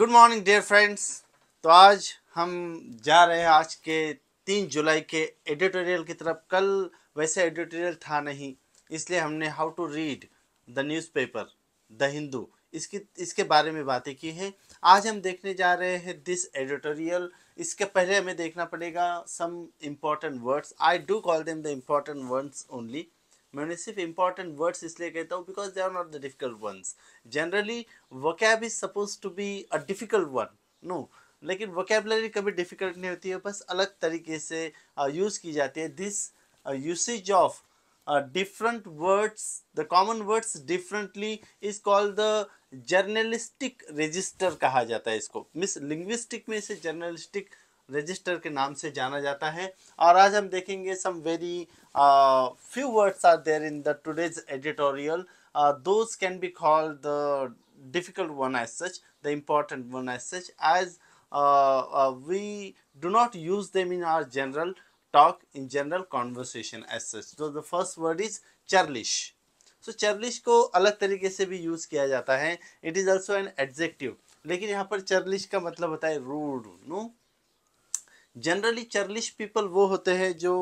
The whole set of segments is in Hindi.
गुड मॉर्निंग डियर फ्रेंड्स तो आज हम जा रहे हैं आज के तीन जुलाई के एडिटोरियल की तरफ कल वैसे एडिटोरियल था नहीं इसलिए हमने how to read the newspaper the Hindu इसकी इसके बारे में बातें की हैं आज हम देखने जा रहे हैं दिस एडिटोरियल इसके पहले हमें देखना पड़ेगा some important words I do call them the important words only मैं उन्हें सिर्फ इंपॉर्टेंट वर्ड्स इसलिए कहता हूँ because they are not the difficult ones generally vocab is suppose to be a difficult one no लेकिन वकेबलरी कभी डिफिकल्ट नहीं होती है बस अलग तरीके से यूज़ uh, की जाती है this usage of different words the common words differently is called the journalistic register कहा जाता है इसको मिस लिंग्विस्टिक में इसे जर्नलिस्टिक रजिस्टर के नाम से जाना जाता है और आज हम देखेंगे some very few words are there in the today's editorial those can be called the difficult one as such the important one as such as we do not use them in are general talk in general conversation as such तो the first word is churlish so churlish को अलग तरीके से भी यूज किया जाता है it is also an adjective लेकिन यहाँ पर चर्लिश का मतलब होता है rude no generally churlish people वो होते हैं जो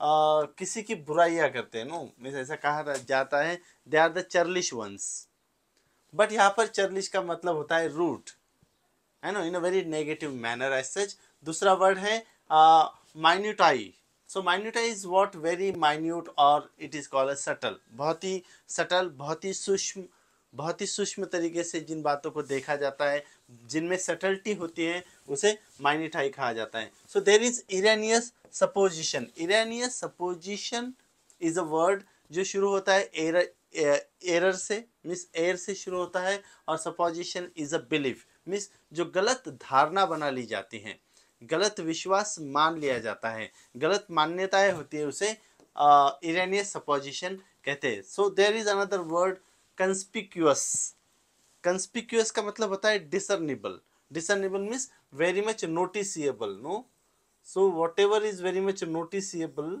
आ, किसी की बुराइयाँ करते हैं नो मीन ऐसा कहा जाता है they are the churlish ones but यहाँ पर चर्लिश का मतलब होता है रूट है no in a very negative manner as such दूसरा वर्ड है minutiae so minutiae is what very minute और इट इज़ कॉल्ड सटल बहुत ही सटल बहुत ही सूक्ष्म बहुत ही सूक्ष्म तरीके से जिन बातों को देखा जाता है जिनमें सटल्टी होती है उसे माइनिटाई कहा जाता है so there is erroneous supposition erroneous supposition is a word जो शुरू होता है एर एरर से मिस एयर से शुरू होता है और supposition is a belief miss जो गलत धारणा बना ली जाती है गलत विश्वास मान लिया जाता है गलत मान्यताएं होती है उसे इरानियस सपोजिशन कहते हैं so there is another word conspicuous conspicuous का मतलब होता है discernible discernible means very much noticeable no so whatever is very much noticeable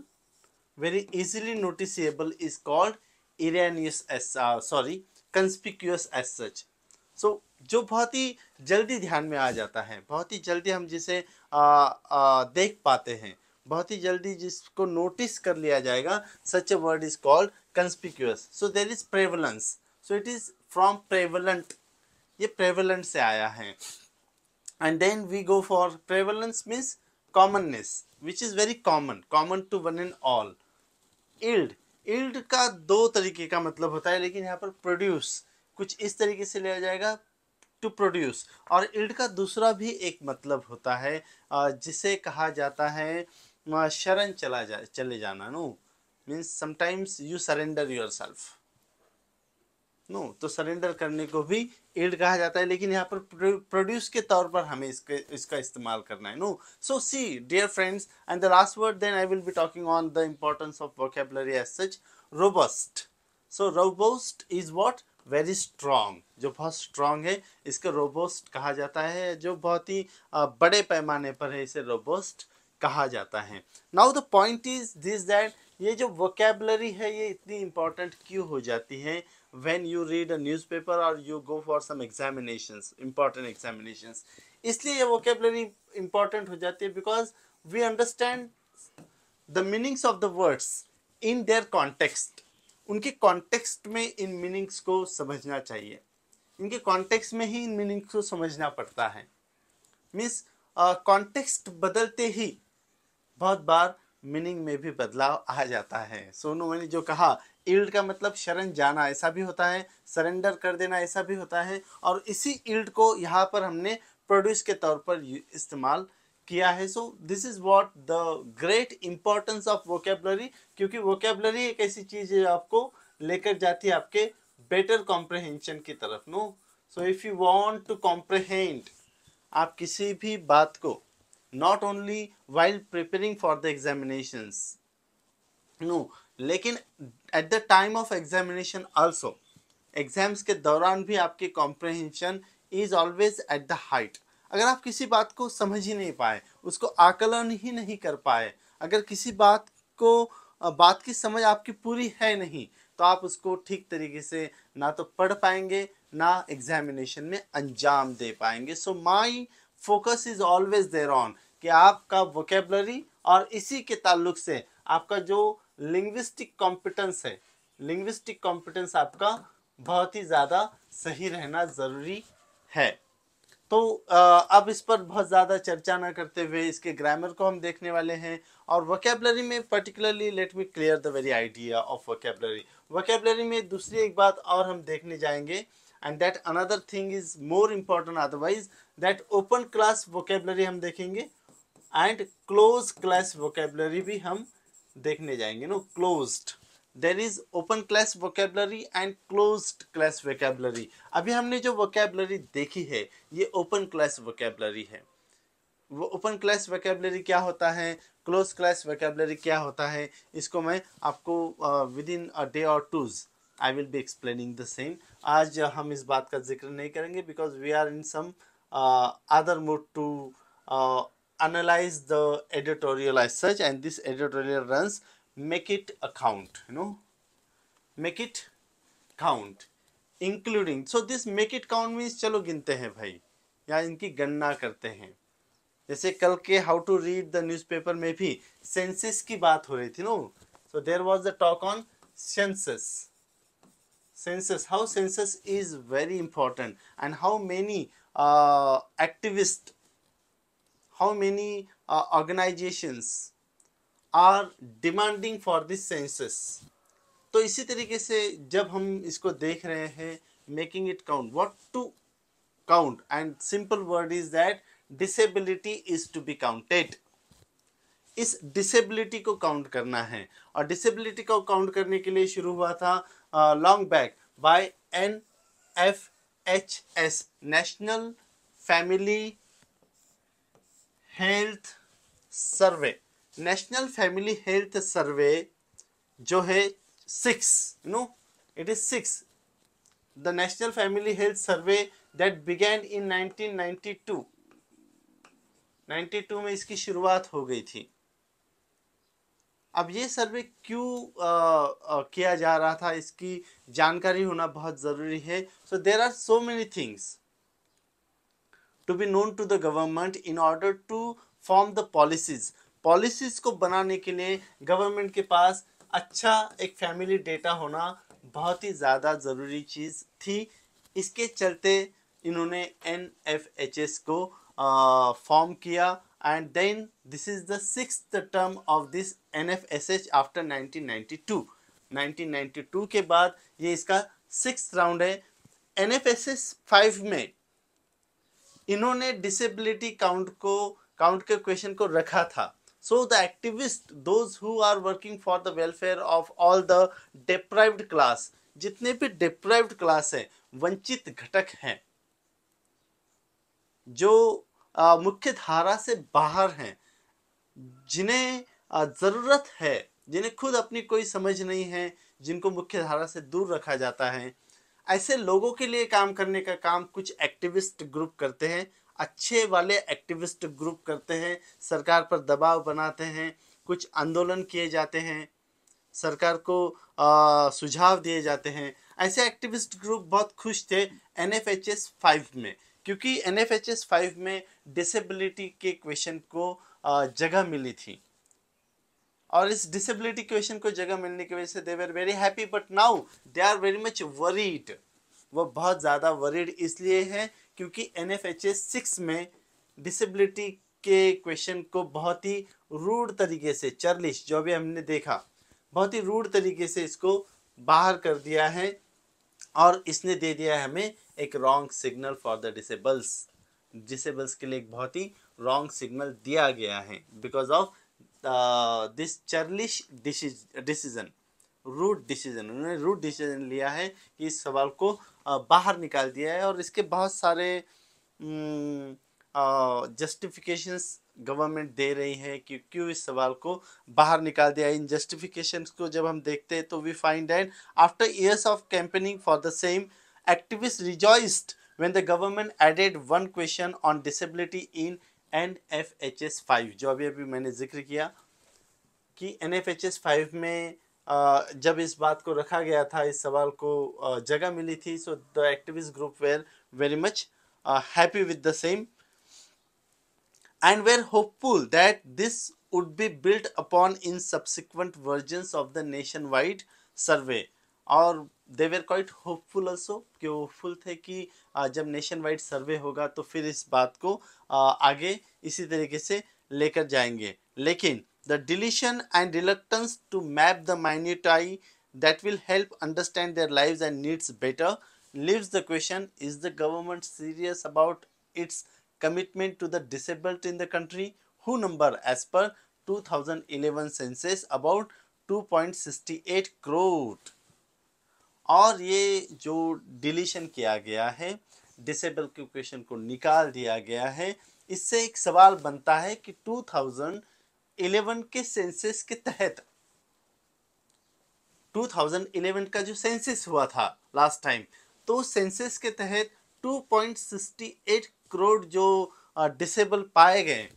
very easily noticeable is called erroneous as sorry conspicuous as such so जो बहुत ही जल्दी ध्यान में आ जाता है बहुत ही जल्दी हम जिसे आ, आ, देख पाते हैं बहुत ही जल्दी जिसको नोटिस कर लिया जाएगा such a word is called conspicuous so there is prevalence so it is from prevalent ये प्रेवलेंट से आया है and then we go for prevalence means commonness which is very common common to one in all yield yield का दो तरीके का मतलब होता है लेकिन यहाँ पर प्रोड्यूस कुछ इस तरीके से लिया जाएगा टू प्रोड्यूस और इल्ड का दूसरा भी एक मतलब होता है जिसे कहा जाता है शरण चला जा चले जाना no means sometimes you surrender yourself no no, तो सरेंडर करने को भी एड कहा जाता है लेकिन यहाँ पर प्रोड्यूस के तौर पर हमें इसके इसका इस्तेमाल करना है no so see dear friends and the last word then I will be talking on the importance of vocabulary as such robust so robust is what very strong जो बहुत स्ट्रॉन्ग है इसको रोबोस्ट कहा जाता है जो बहुत ही बड़े पैमाने पर है इसे रोबोस्ट कहा जाता है now the point is this that ये जो वोकेबलरी है ये इतनी इम्पोर्टेंट क्यों हो जाती है when you read a newspaper or you go for some examinations important examinations इसलिए ये vocabulary important हो जाती है because we understand the meanings of the words in their context उनके context में इन meanings को समझना चाहिए इनके context में ही इन meanings को समझना पड़ता है means context बदलते ही बहुत बार मीनिंग में भी बदलाव आ जाता है सोनू मैंने जो कहा ईल्ड का मतलब शरण जाना ऐसा भी होता है सरेंडर कर देना ऐसा भी होता है और इसी ईल्ड को यहाँ पर हमने प्रोड्यूस के तौर पर इस्तेमाल किया है so this is what the great importance of vocabulary क्योंकि वोकेबलरी एक ऐसी चीज़ है आपको लेकर जाती है आपके बेटर कॉम्प्रहेंशन की तरफ no so if you want to comprehend आप किसी भी बात को not only while preparing for the examinations no लेकिन at the time of examination also exams के दौरान भी आपके comprehension is always at the height अगर आप किसी बात को समझ ही नहीं पाए उसको आकलन ही नहीं कर पाए अगर किसी बात को बात की समझ आपकी पूरी है नहीं तो आप उसको ठीक तरीके से ना तो पढ़ पाएंगे ना एग्जामिनेशन में अंजाम दे पाएंगे so my focus is always there on कि आपका वोकेबलरी और इसी के ताल्लुक से आपका जो लिंग्विस्टिक कॉम्पिटेंस है लिंग्विस्टिक कॉम्पिटेंस आपका बहुत ही ज़्यादा सही रहना ज़रूरी है तो अब इस पर बहुत ज़्यादा चर्चा ना करते हुए इसके ग्रामर को हम देखने वाले हैं और वोकेबलरी में particularly let me clear the very idea of vocabulary vocabulary में दूसरी एक बात और हम देखने जाएंगे and that another thing is more important otherwise that open class vocabulary हम देखेंगे एंड क्लोज क्लास वोकेबलरी भी हम देखने जाएंगे no closed there is open class vocabulary and close class vocabulary अभी हमने जो वोकेबलरी देखी है ये ओपन क्लास वोकेबलरी है वो ओपन क्लास वोकेबलरी क्या होता है क्लोज क्लास वोकेबलरी क्या होता है इसको मैं आपको विद इन अ डे और twos I will be explaining the same आज हम इस बात का जिक्र नहीं करेंगे because we are in some other mood to analyze the editorial as such and this editorial runs make it a count you know make it count including so this make it count means चलो गिनते हैं भाई या इनकी गणना करते हैं जैसे कल के how to read the newspaper में भी सेंसस की बात हो रही थी no so there was the talk on census census how census is very important and how many activist how many uh, organizations are demanding for this census तो इसी तरीके से जब हम इसको देख रहे हैं making it count what to count and simple word is that disability is to be counted इस डिसेबिलिटी को काउंट करना है और डिसेबिलिटी को काउंट करने के लिए शुरू हुआ था long back by N F H S national family health survey national family health survey जो है six no it is six health survey Family began in nineteen ninety two 1992. 92 में इसकी शुरुआत हो गई थी अब ये सर्वे क्यों किया जा रहा था इसकी जानकारी होना बहुत ज़रूरी है so there are so many things to be known to the government in order to form the policies policies को बनाने के लिए गवर्नमेंट के पास अच्छा एक फैमिली डेटा होना बहुत ही ज़्यादा ज़रूरी चीज़ थी इसके चलते इन्होंने एन एफ एच एस को फॉर्म किया and then this is the term of this N F S H after nineteen ninety two nineteen ninety two के बाद ये इसका सिक्स राउंड है N F S S five में इन्होंने डिसेबिलिटी काउंट को काउंट के क्वेश्चन को रखा था so the activist those who are working for the welfare of all the deprived class जितने भी डिप्राइव्ड क्लास हैं वंचित घटक हैं जो मुख्य धारा से बाहर हैं जिन्हें ज़रूरत है जिन्हें खुद अपनी कोई समझ नहीं है जिनको मुख्य धारा से दूर रखा जाता है ऐसे लोगों के लिए काम करने का काम कुछ एक्टिविस्ट ग्रुप करते हैं अच्छे वाले एक्टिविस्ट ग्रुप करते हैं सरकार पर दबाव बनाते हैं कुछ आंदोलन किए जाते हैं सरकार को आ, सुझाव दिए जाते हैं ऐसे एक्टिविस्ट ग्रुप बहुत खुश थे N F H S five में क्योंकि N F H S five में डिसेबिलिटी के क्वेश्चन को आ, जगह मिली थी और इस डिसेबिलिटी क्वेश्चन को जगह मिलने की वजह से they were very happy but now they are very much worried वो बहुत ज़्यादा वरीड इसलिए हैं क्योंकि N F H S six में डिसेबिलिटी के क्वेश्चन को बहुत ही रूड तरीके से चर्लिश जो भी हमने देखा बहुत ही रूड तरीके से इसको बाहर कर दिया है और इसने दे दिया है हमें एक wrong signal for the disables disables के लिए एक बहुत ही रॉन्ग सिग्नल दिया गया है because of uh, this churlish decision rude decision उन्होंने रूट डिसीजन लिया है कि इस सवाल को uh, बाहर निकाल दिया है और इसके बहुत सारे जस्टिफिकेशंस mm, गवर्नमेंट uh, दे रही है कि क्यों इस सवाल को बाहर निकाल दिया इन जस्टिफिकेशंस को जब हम देखते हैं तो we find and after years of campaigning for the same activist rejoiced when the government added one question on disability in N F H S five जो अभी अभी मैंने जिक्र किया कि N F H S five में जब इस बात को रखा गया था इस सवाल को जगह मिली थी so the activist group were very much happy with the same and and hopeful that this would be built upon in subsequent version of the nationwide survey और they were quite hopeful also कि वो होपफुल थे कि जब नेशन वाइड सर्वे होगा तो फिर इस बात को आगे इसी तरीके से लेकर जाएंगे लेकिन the deletion and reluctance to map the minutiae that will help understand their live and needs better the the question is government serious about its commitment to the disabled in the country who number as per two thousand eleven census about two point sixty eight crore और ये जो डिलीशन किया गया है डिसेबल के क्वेश्चन को निकाल दिया गया है इससे एक सवाल बनता है कि 2011 के सेंसिस के तहत 2011 का जो सेंसिस हुआ था लास्ट टाइम तो सेंसिस के तहत 2.68 करोड़ जो डिसेबल पाए गए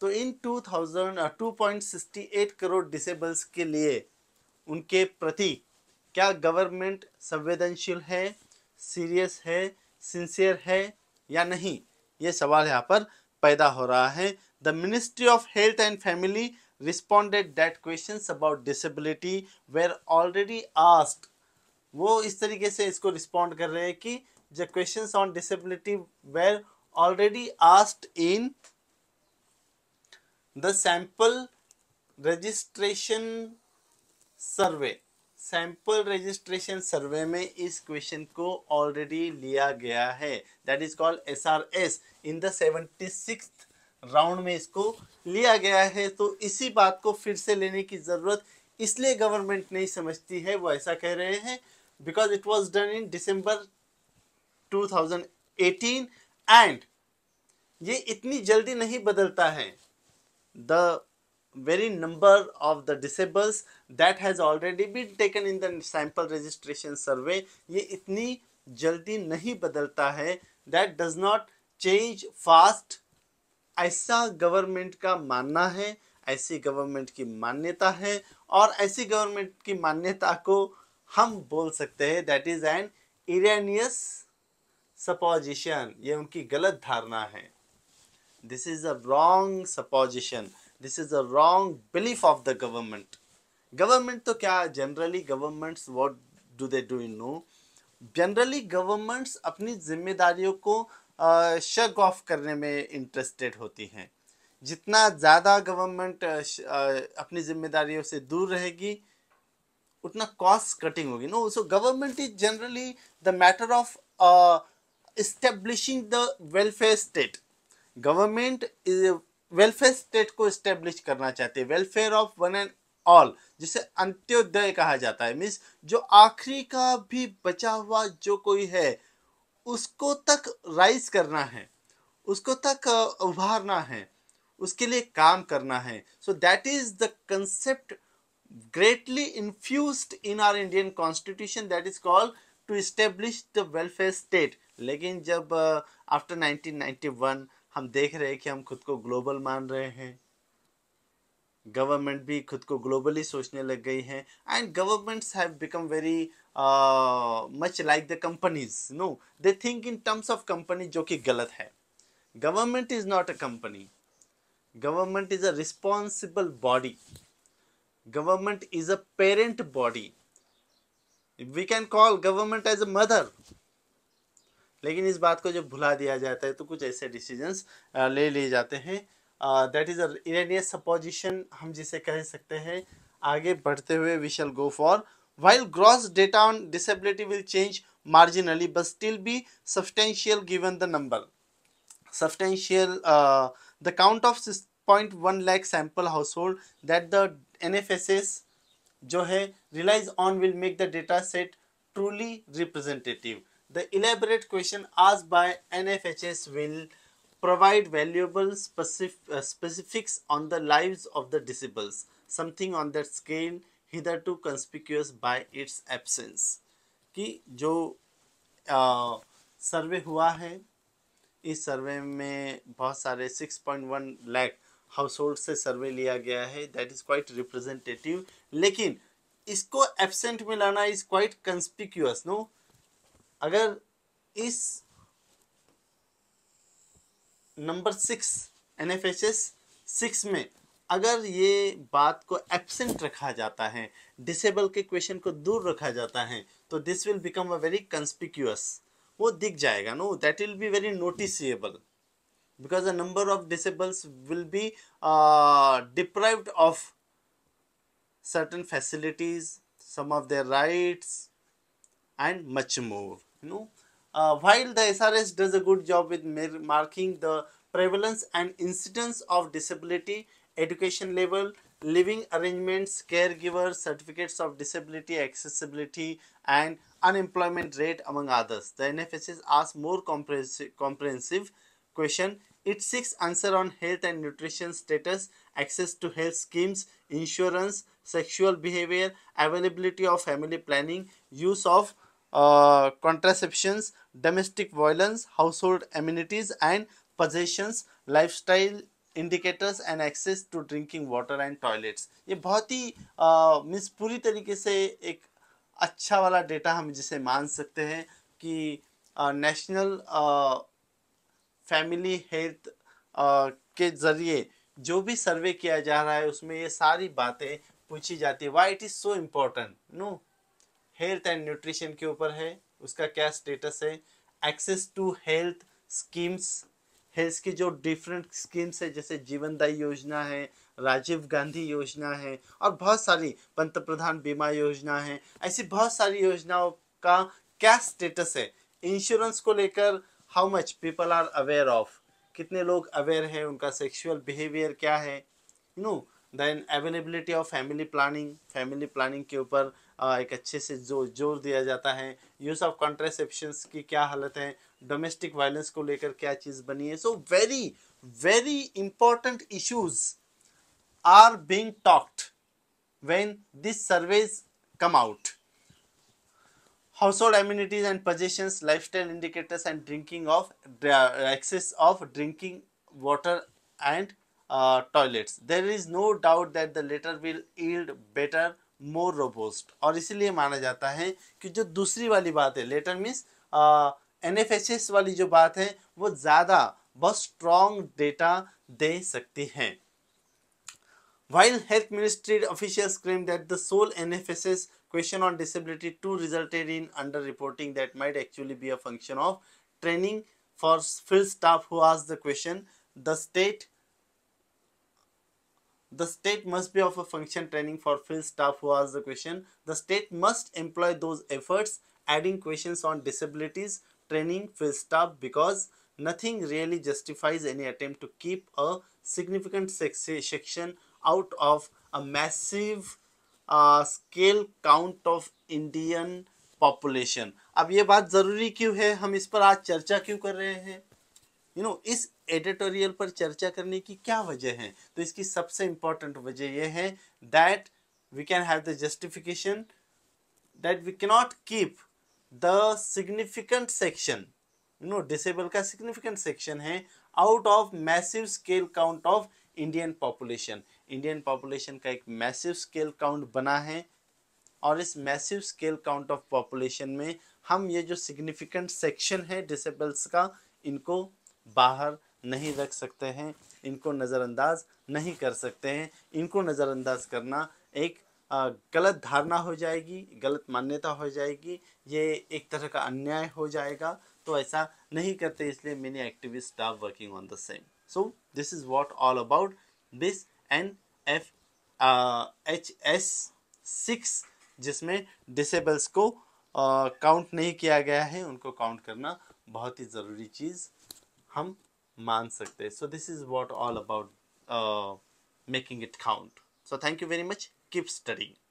तो इन 2000 2.68 करोड़ डिसेबल्स के लिए उनके प्रति क्या गवर्नमेंट संवेदनशील है सीरियस है सिंसियर है या नहीं ये सवाल यहाँ पर पैदा हो रहा है the ministry of health and family responded that question about disability were already asked वो इस तरीके से इसको रिस्पॉन्ड कर रहे हैं कि the question on disability were already asked in the sample registration survey sample registration survey में इस क्वेश्चन को ऑलरेडी लिया गया है that is called S R S in the seventy six round में इसको लिया गया है तो इसी बात को फिर से लेने की ज़रूरत इसलिए गवर्नमेंट नहीं समझती है वो ऐसा कह रहे हैं because it was done in December eighteen and ये इतनी जल्दी नहीं बदलता है द very number of the disables that has already been taken in the sample registration survey ये इतनी जल्दी नहीं बदलता है that does not change fast ऐसा गवर्नमेंट का मानना है ऐसी गवर्नमेंट की मान्यता है और ऐसी गवर्नमेंट की मान्यता को हम बोल सकते हैं that is an erroneous supposition ये उनकी गलत धारणा है this is a wrong supposition this is a wrong belief of the government government तो क्या generally governments what do they do you know generally governments अपनी जिम्मेदारियों को शक ऑफ करने में इंटरेस्टेड होती हैं जितना ज़्यादा गवर्नमेंट अपनी जिम्मेदारियों से दूर रहेगी उतना कॉस्ट कटिंग होगी no so government is generally the matter of establishing the welfare state government is welfare state को स्टेब्लिश करना चाहते हैं welfare of one and all जिसे अंत्योदय कहा जाता है मीन्स जो आखिरी का भी बचा हुआ जो कोई है उसको तक राइज करना है उसको तक उभारना है उसके लिए काम करना है so that is the concept greatly infused in our Indian constitution that is called to establish the welfare state लेकिन जब आफ्टर uh, 1991 हम देख रहे हैं कि हम खुद को ग्लोबल मान रहे हैं गवर्नमेंट भी खुद को ग्लोबली सोचने लग गई हैं and governments have become very much like the companies no they think in terms of company जो कि गलत है government is not a company government is a responsible body government is a parent body we can call government as a mother लेकिन इस बात को जब भुला दिया जाता है तो कुछ ऐसे डिसीजंस ले लिए जाते हैं दैट इज़ अरेनियस सपोजिशन हम जिसे कह सकते हैं आगे बढ़ते हुए we shall go for while gross data on disability will change marginally but still be substantial given the number substantial the count of point one lakh sample household that the N F S S जो है relies on will make the data set truly representative The elaborate question asked by NFHS will provide valuable specific, uh, specifics on the lives of the disciples, something on that scale hitherto conspicuous by its absence. कि जो आ, सर्वे हुआ है इस सर्वे में बहुत सारे 6.1 लाख हाउस होल्ड से सर्वे लिया गया है दैट इज़ क्वाइट रिप्रेजेंटेटिव लेकिन इसको एबसेंट में लाना इज़ क्वाइट कंस्पिक्यूअस नो अगर इस number six N F H S six में अगर ये बात को एबसेंट रखा जाता है डिसेबल के क्वेश्चन को दूर रखा जाता है तो this will become a very conspicuous वो दिख जाएगा no that will be very noticeable because the number of disables will be uh, of certain facilities some of their rights and much more you know uh, while the srs does a good job with marking the prevalence and incidence of disability education level living arrangements caregivers certificates of disability accessibility and unemployment rate among others the NFCS asks more comprehensive, comprehensive question it seeks answer on health and nutrition status, access to health schemes, insurance, sexual behavior, availability of family planning, use of Uh, contraceptions, domestic violence, household amenities and possessions, lifestyle indicators and access to drinking water and toilets ये बहुत ही मीन्स uh, पूरी तरीके से एक अच्छा वाला डेटा हम जिसे मान सकते हैं कि नेशनल फैमिली हेल्थ के ज़रिए जो भी सर्वे किया जा रहा है उसमें ये सारी बातें पूछी जाती है why it is so important no health and nutrition के ऊपर है उसका क्या स्टेटस है access to health schemes health की जो डिफरेंट स्कीम्स है जैसे जीवनदायी योजना है राजीव गांधी योजना है और बहुत सारी पंत प्रधान बीमा योजना है ऐसी बहुत सारी योजनाओं का क्या स्टेटस है इंश्योरेंस को लेकर how much people are aware of कितने लोग अवेयर हैं उनका सेक्सुअल बिहेवियर क्या है you know then availability of family planning family planning के ऊपर एक अच्छे से जो जोर दिया जाता है यूज़ ऑफ कॉन्ट्रेसेप्शन की क्या हालत है डोमेस्टिक वायलेंस को लेकर क्या चीज़ बनी है so very very important issues are being talked when this surveys come out household amenities and possession lifestyle indicators and drinking of access of drinking water and toilets there is no doubt that the latter will yield better more robust और इसीलिए माना जाता है कि जो दूसरी वाली बात है latter means N F S S वाली जो बात है वो ज़्यादा बहुत स्ट्रॉन्ग डेटा दे सकती है while health ministry officials claim that the sole N F S S question on disability to resulted in under reporting that might actually be a function of training for field staff who ask the question the state The state must be of a function training for field staff who ask the question. The state must employ those efforts adding questions on disabilities training field staff because nothing really justifies any attempt to keep a significant section out of a massive uh, scale count of Indian population. अब ये बात ज़रूरी क्यों है हम इस पर आज चर्चा क्यों कर रहे हैं यू नो इस एडिटोरियल पर चर्चा करने की क्या वजह है तो इसकी सबसे इंपॉर्टेंट वजह यह है that we can have the justification that we cannot keep the significant section you know disable का सिग्निफिकेंट सेक्शन है out of massive scale count of Indian population Indian population का एक मैसिव स्केल काउंट बना है और इस massive scale count of population में हम ये जो सिग्निफिकेंट सेक्शन है डिसेबल्स का इनको बाहर नहीं रख सकते हैं इनको नज़रअंदाज नहीं कर सकते हैं इनको नज़रअंदाज करना एक गलत धारणा हो जाएगी गलत मान्यता हो जाएगी ये एक तरह का अन्याय हो जाएगा तो ऐसा नहीं करते इसलिए many activist are working on the same so this is what all about this N F H S six जिसमें डिसेबल्स को काउंट uh, नहीं किया गया है उनको काउंट करना बहुत ही ज़रूरी चीज़ हम मान सकते हैं so this is what all about making it count so thank you very much keep studying